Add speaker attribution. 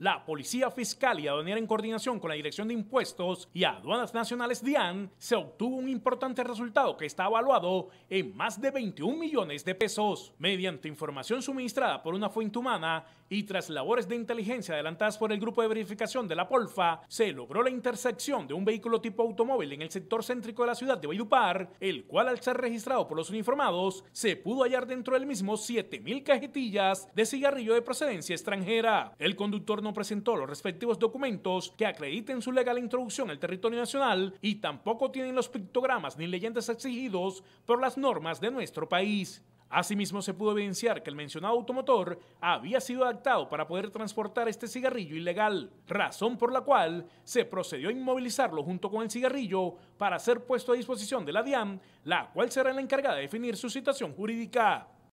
Speaker 1: la Policía Fiscal y Aduanera en coordinación con la Dirección de Impuestos y Aduanas Nacionales DIAN, se obtuvo un importante resultado que está evaluado en más de 21 millones de pesos. Mediante información suministrada por una fuente humana y tras labores de inteligencia adelantadas por el Grupo de Verificación de la Polfa, se logró la intersección de un vehículo tipo automóvil en el sector céntrico de la ciudad de Bayupar, el cual al ser registrado por los uniformados, se pudo hallar dentro del mismo 7.000 cajetillas de cigarrillo de procedencia extranjera. El conductor no no presentó los respectivos documentos que acrediten su legal introducción al territorio nacional y tampoco tienen los pictogramas ni leyendas exigidos por las normas de nuestro país. Asimismo, se pudo evidenciar que el mencionado automotor había sido adaptado para poder transportar este cigarrillo ilegal, razón por la cual se procedió a inmovilizarlo junto con el cigarrillo para ser puesto a disposición de la DIAN, la cual será la encargada de definir su situación jurídica.